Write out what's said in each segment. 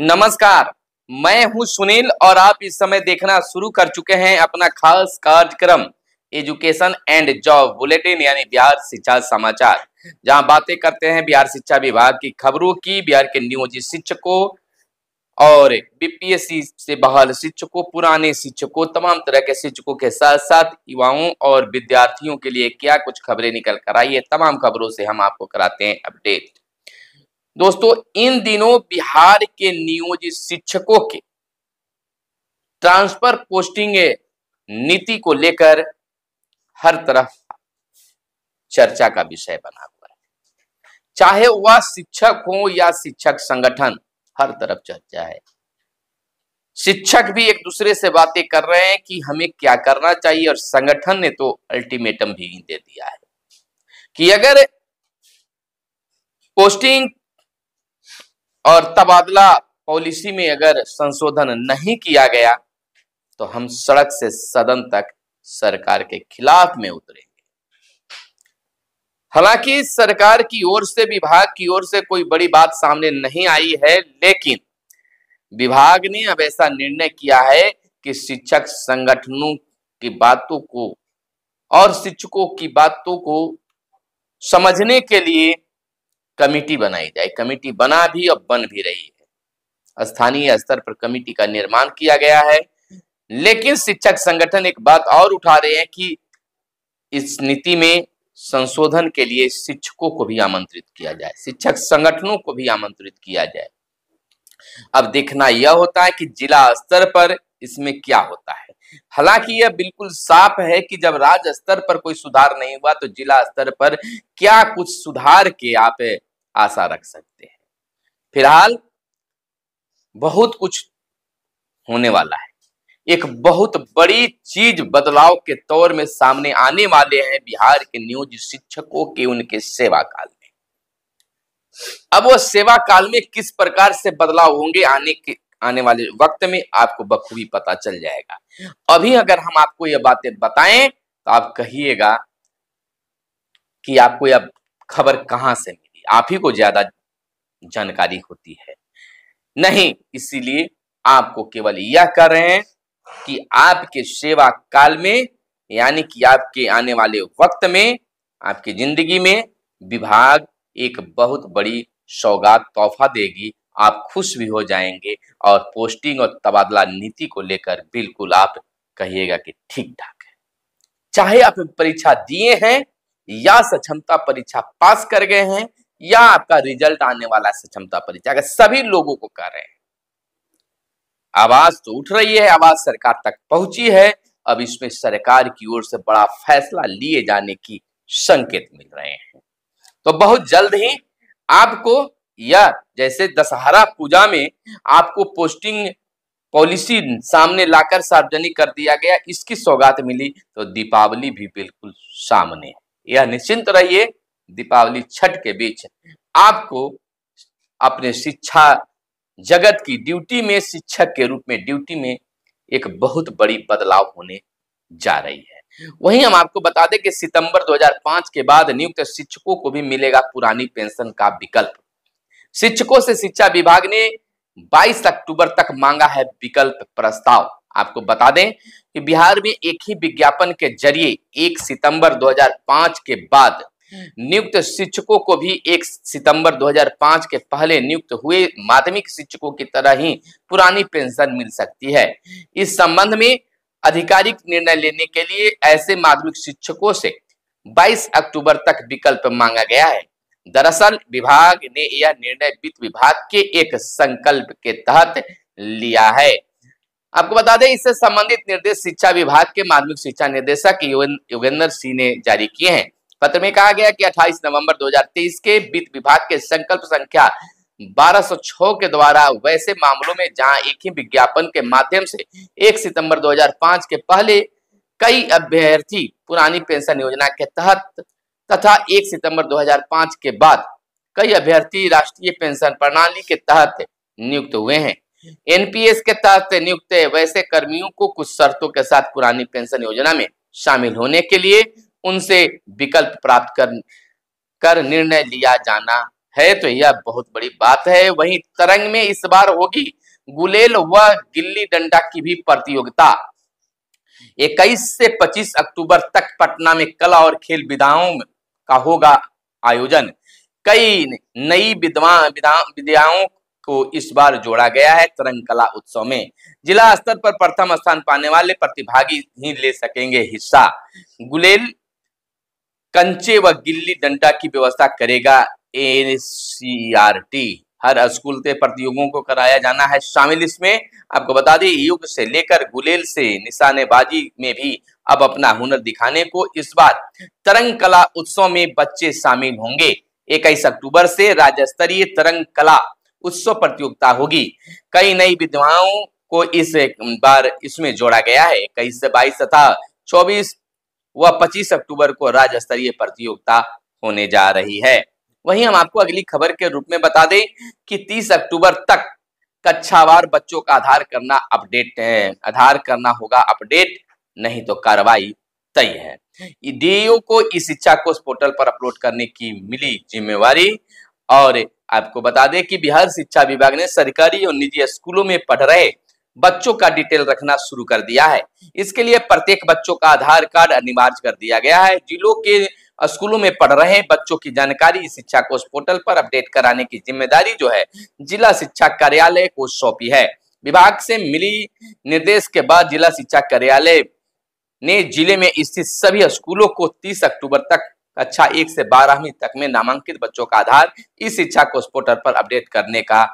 नमस्कार मैं हूं सुनील और आप इस समय देखना शुरू कर चुके हैं अपना खास कार्यक्रम एजुकेशन एंड जॉब बुलेटिन यानी बिहार शिक्षा समाचार जहां बातें करते हैं बिहार शिक्षा विभाग की खबरों की बिहार के नियोजित शिक्षकों और बीपीएससी से बहाल शिक्षकों पुराने शिक्षकों तमाम तरह के शिक्षकों के साथ साथ युवाओं और विद्यार्थियों के लिए क्या कुछ खबरें निकल कर आई है तमाम खबरों से हम आपको कराते हैं अपडेट दोस्तों इन दिनों बिहार के नियोजित शिक्षकों के ट्रांसफर पोस्टिंग नीति को लेकर हर तरफ चर्चा का विषय बना हुआ है चाहे वह शिक्षक हो या शिक्षक संगठन हर तरफ चर्चा है शिक्षक भी एक दूसरे से बातें कर रहे हैं कि हमें क्या करना चाहिए और संगठन ने तो अल्टीमेटम भी दे दिया है कि अगर पोस्टिंग और तबादला पॉलिसी में अगर संशोधन नहीं किया गया तो हम सड़क से सदन तक सरकार के खिलाफ में उतरेंगे हालांकि सरकार की ओर से विभाग की ओर से कोई बड़ी बात सामने नहीं आई है लेकिन विभाग ने अब ऐसा निर्णय किया है कि शिक्षक संगठनों की बातों को और शिक्षकों की बातों को समझने के लिए कमेटी बनाई जाए कमेटी बना भी और बन भी रही है स्थानीय स्तर पर कमेटी का निर्माण किया गया है लेकिन शिक्षक संगठन एक बात और उठा रहे हैं कि इस नीति में संशोधन के लिए शिक्षकों को भी आमंत्रित किया जाए शिक्षक संगठनों को भी आमंत्रित किया जाए अब देखना यह होता है कि जिला स्तर पर इसमें क्या होता है हालांकि यह बिल्कुल साफ है कि जब राज्य स्तर पर कोई सुधार नहीं हुआ तो जिला स्तर पर क्या कुछ सुधार के आप आशा रख सकते हैं फिलहाल बहुत कुछ होने वाला है एक बहुत बड़ी चीज बदलाव के तौर में सामने आने वाले हैं बिहार के नियोजित शिक्षकों के उनके सेवा काल में अब वो सेवा काल में किस प्रकार से बदलाव होंगे आने के आने वाले वक्त में आपको बखूबी पता चल जाएगा अभी अगर हम आपको ये बातें बताएं तो आप कहिएगा कि आपको यह खबर कहां से मिली आप ही को ज्यादा जानकारी होती है नहीं इसीलिए आपको केवल यह कर रहे हैं कि आपके सेवा काल में यानी कि आपके आने वाले वक्त में आपकी जिंदगी में विभाग एक बहुत बड़ी सौगात तोहफा देगी आप खुश भी हो जाएंगे और पोस्टिंग और तबादला नीति को लेकर बिल्कुल आप कहिएगा कि ठीक ठाक है चाहे आप परीक्षा दिए हैं या सक्षमता परीक्षा पास कर गए हैं या आपका रिजल्ट आने वाला है सक्षमता परीक्षा अगर सभी लोगों को कर रहे हैं आवाज तो उठ रही है आवाज सरकार तक पहुंची है अब इसमें सरकार की ओर से बड़ा फैसला लिए जाने की संकेत मिल रहे हैं तो बहुत जल्द ही आपको या जैसे दशहरा पूजा में आपको पोस्टिंग पॉलिसी सामने लाकर सार्वजनिक कर दिया गया इसकी सौगात मिली तो दीपावली भी बिल्कुल सामने यह निश्चिंत रहिए दीपावली छठ के बीच आपको अपने शिक्षा जगत की ड्यूटी में शिक्षक के रूप में ड्यूटी में एक बहुत बड़ी बदलाव होने जा रही है वहीं हम आपको बता दें कि सितंबर 2005 के बाद नियुक्त शिक्षकों को भी मिलेगा पुरानी पेंशन का विकल्प शिक्षकों से शिक्षा विभाग ने 22 अक्टूबर तक मांगा है विकल्प प्रस्ताव आपको बता दें कि बिहार में एक ही विज्ञापन के जरिए 1 सितंबर 2005 के बाद नियुक्त शिक्षकों को भी 1 सितंबर 2005 के पहले नियुक्त हुए माध्यमिक शिक्षकों की तरह ही पुरानी पेंशन मिल सकती है इस संबंध में आधिकारिक निर्णय लेने के लिए ऐसे माध्यमिक शिक्षकों से 22 अक्टूबर तक विकल्प मांगा गया है दरअसल विभाग ने यह निर्णय वित्त विभाग के एक संकल्प के तहत लिया है आपको बता दें इससे संबंधित निर्देश शिक्षा विभाग के माध्यमिक शिक्षा निर्देशक योगेंद्र सिंह ने जारी किए हैं पत्र में कहा गया कि 28 नवंबर 2023 के वित्त विभाग के संकल्प संख्या 1206 के द्वारा वैसे मामलों में जहां एक ही विज्ञापन के माध्यम से 1 सितंबर 2005 के पहले कई अभ्यर्थी पुरानी पेंशन योजना के तहत तथा 1 सितंबर 2005 के बाद कई अभ्यर्थी राष्ट्रीय पेंशन प्रणाली के तहत नियुक्त हुए हैं एनपीएस के तहत नियुक्त वैसे कर्मियों को कुछ शर्तों के साथ पुरानी पेंशन योजना में शामिल होने के लिए उनसे विकल्प प्राप्त कर कर निर्णय लिया जाना है तो यह बहुत बड़ी बात है वहीं तरंग में इस बार होगी गुलेल व गिल्ली डंडा की भी प्रतियोगिता 21 से 25 अक्टूबर तक पटना में कला और खेल विधाओं में का होगा आयोजन कई नई विद्वान विद्याओं को इस बार जोड़ा गया है तरंग कला उत्सव में जिला स्तर पर प्रथम स्थान पाने वाले प्रतिभागी ही ले सकेंगे हिस्सा गुलेल कंचे व गिल्ली डंडा की व्यवस्था करेगा एनसीआरटी हर स्कूल से प्रतियोगियों को कराया जाना है शामिल इसमें आपको बता दें युग से लेकर गुलेल से निशानेबाजी में भी अब अपना हुनर दिखाने को इस बार तरंग कला उत्सव में बच्चे शामिल होंगे इक्कीस अक्टूबर से राज्य स्तरीय तरंग कला उत्सव प्रतियोगिता होगी कई नई विधवाओं को इस बार इसमें जोड़ा गया है इक्कीस से बाईस तथा चौबीस व पच्चीस अक्टूबर को राज्य स्तरीय प्रतियोगिता होने जा रही है वहीं हम आपको अगली खबर के रूप में बता दें कि 30 अक्टूबर तक कक्षावार बच्चों का आधार करना अपडेट आधार करना होगा अपडेट नहीं तो कार्रवाई तय है डीओ को इस शिक्षा कोष पोर्टल पर अपलोड करने की मिली जिम्मेवारी और आपको बता दें कि बिहार शिक्षा विभाग ने सरकारी और निजी स्कूलों में पढ़ रहे बच्चों का डिटेल रखना शुरू कर दिया है इसके लिए प्रत्येक बच्चों का आधार कार्ड अनिवार्य कर दिया गया है जिलों के स्कूलों में पढ़ रहे बच्चों की जानकारी शिक्षा कोष पोर्टल पर अपडेट कराने की जिम्मेदारी जो है जिला शिक्षा कार्यालय को सौंपी है विभाग से मिली निर्देश के बाद जिला शिक्षा कार्यालय ने जिले में स्थित सभी स्कूलों को 30 अक्टूबर तक कक्षा अच्छा, एक से बारहवीं तक में नामांकित बच्चों का आधार इस शिक्षा कोष पोर्टल पर अपडेट करने का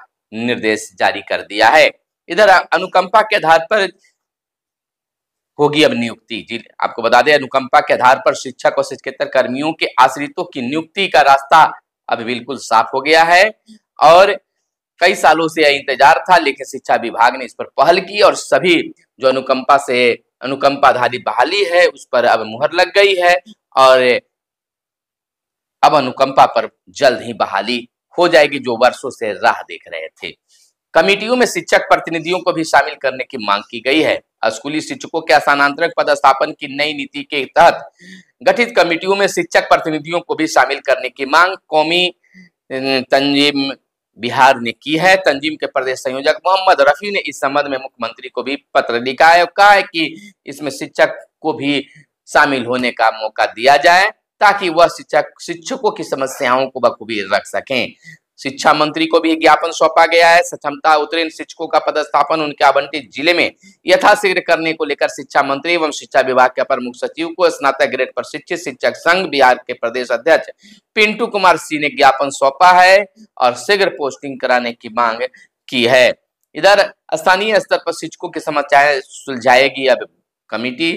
निर्देश जारी कर दिया है इधर अनुकंपा के आधार पर होगी अब नियुक्ति जी आपको बता दें अनुकंपा के आधार पर शिक्षक और शिक्षकेतर कर्मियों के आश्रितों की नियुक्ति का रास्ता अब बिल्कुल साफ हो गया है और कई सालों से यह इंतजार था लेकिन शिक्षा विभाग ने इस पर पहल की और सभी जो अनुकंपा से अनुकंपा आधारित बहाली है उस पर अब मुहर लग गई है और अब अनुकंपा पर जल्द ही बहाली हो जाएगी जो वर्षों से राह देख रहे थे कमिटियों में शिक्षक प्रतिनिधियों को भी शामिल करने की मांग की गई है स्कूली शिक्षकों के पद स्थापन की नई नीति के तहत गठित कमिटियों में शिक्षक प्रतिनिधियों को भी शामिल करने की मांग कौमी तंजीम बिहार ने की है तंजीम के प्रदेश संयोजक मोहम्मद रफी ने इस संबंध में मुख्यमंत्री को भी पत्र लिखा है और कहा है कि इसमें शिक्षक को भी शामिल होने का मौका दिया जाए ताकि वह शिक्षक शिक्षकों की समस्याओं को बखूबी रख सकें शिक्षा मंत्री को भी ज्ञापन सौंपा गया है सक्षमता उत्तीर्ण शिक्षकों का पदस्थापन उनके आवंटित जिले में यथाशीघ्र करने को लेकर शिक्षा मंत्री एवं शिक्षा विभाग के अपर मुख्य सचिव को स्नातक ग्रेड पर शिक्षित शिक्षक संघ बिहार के प्रदेश अध्यक्ष पिंटू कुमार सिंह ने ज्ञापन सौंपा है और शीघ्र पोस्टिंग कराने की मांग की है इधर स्थानीय स्तर पर शिक्षकों की समस्याएं सुलझाएगी अब कमिटी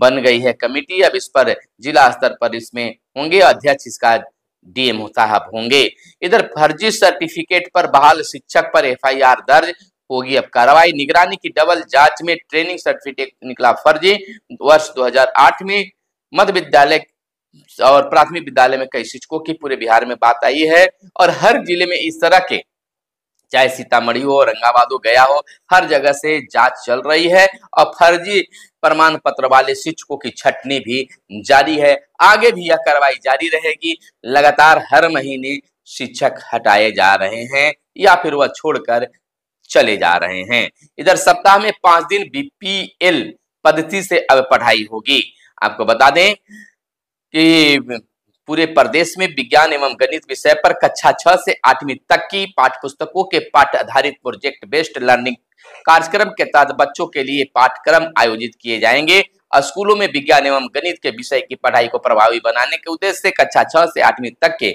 बन गई है कमिटी अब इस पर जिला स्तर पर इसमें होंगे अध्यक्ष इसका डीएम साहब होंगे इधर फर्जी सर्टिफिकेट पर बहाल शिक्षक पर एफआईआर दर्ज होगी अब कार्रवाई निगरानी की डबल जांच में ट्रेनिंग सर्टिफिकेट निकला फर्जी वर्ष 2008 में मध्य विद्यालय और प्राथमिक विद्यालय में कई शिक्षकों की पूरे बिहार में बात आई है और हर जिले में इस तरह के चाहे सीतामढ़ी हो औरंगाबाद हो गया हो हर जगह से जांच चल रही है और फर्जी प्रमाण पत्र वाले शिक्षकों की छटनी भी जारी है आगे भी यह कार्रवाई जारी रहेगी लगातार हर महीने शिक्षक हटाए जा रहे हैं या फिर वह छोड़कर चले जा रहे हैं इधर सप्ताह में पांच दिन बीपीएल पद्धति से अब पढ़ाई होगी आपको बता दें कि पूरे प्रदेश में विज्ञान एवं गणित विषय पर कक्षा छह से आठवीं तक की पाठ पुस्तकों के पाठ आधारित प्रोजेक्ट बेस्ड लर्निंग कार्यक्रम के तहत बच्चों के लिए पाठ्यक्रम आयोजित किए जाएंगे स्कूलों में विज्ञान एवं गणित के विषय की पढ़ाई को प्रभावी बनाने के उद्देश्य से कक्षा छह से आठवीं तक के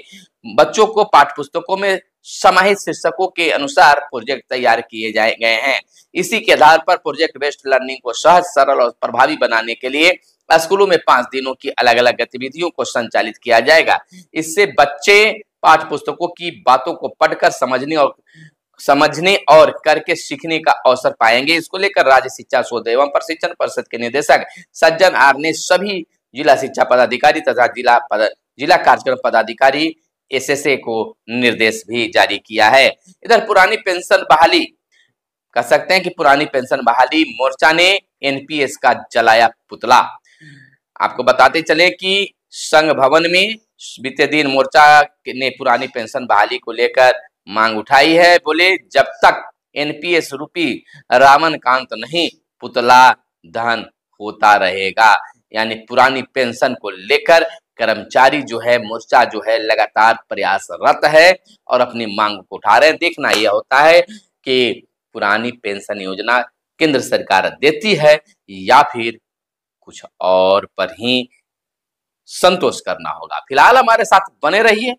बच्चों को पाठ्य पुस्तकों में समाहित शीर्षकों के अनुसार प्रोजेक्ट तैयार किए जाए गए हैं इसी के आधार पर प्रोजेक्ट बेस्ड लर्निंग को सहज सरल और प्रभावी बनाने के लिए स्कूलों में पांच दिनों की अलग अलग गतिविधियों को संचालित किया जाएगा इससे बच्चे पाठ पुस्तकों की बातों को पढ़कर समझने और समझने और करके सीखने का अवसर पाएंगे इसको लेकर राज्य शिक्षा शोध एवं प्रशिक्षण परिषद के निदेशक सज्जन आर ने सभी जिला शिक्षा पदाधिकारी तथा जिला पद, जिला कार्यक्रम पदाधिकारी एसएसए को निर्देश भी जारी किया है इधर पुरानी पेंशन बहाली कह सकते हैं कि पुरानी पेंशन बहाली मोर्चा ने एनपीएस का जलाया पुतला आपको बताते चले कि संघ भवन में बीते दिन मोर्चा ने पुरानी पेंशन बहाली को लेकर मांग उठाई है बोले जब तक एनपीएस रूपी रावण कांत नहीं पुतला धन होता रहेगा यानी पुरानी पेंशन को लेकर कर्मचारी जो है मोर्चा जो है लगातार प्रयासरत है और अपनी मांग को उठा रहे हैं देखना यह होता है कि पुरानी पेंशन योजना केंद्र सरकार देती है या फिर कुछ और पर ही संतोष करना होगा फिलहाल हमारे साथ बने रहिए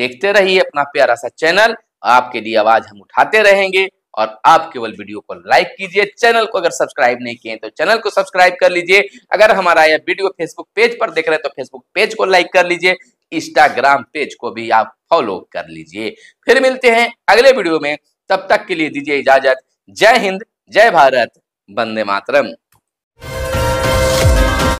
देखते रहिए अपना प्यारा सा चैनल आपके लिए आवाज हम उठाते रहेंगे और आप केवल वीडियो को लाइक कीजिए चैनल को अगर सब्सक्राइब नहीं किए तो चैनल को सब्सक्राइब कर लीजिए अगर हमारा यह वीडियो फेसबुक पेज पर देख रहे हैं तो फेसबुक पेज को लाइक कर लीजिए इंस्टाग्राम पेज को भी आप फॉलो कर लीजिए फिर मिलते हैं अगले वीडियो में तब तक के लिए दीजिए इजाजत जय हिंद जय भारत वंदे मातरम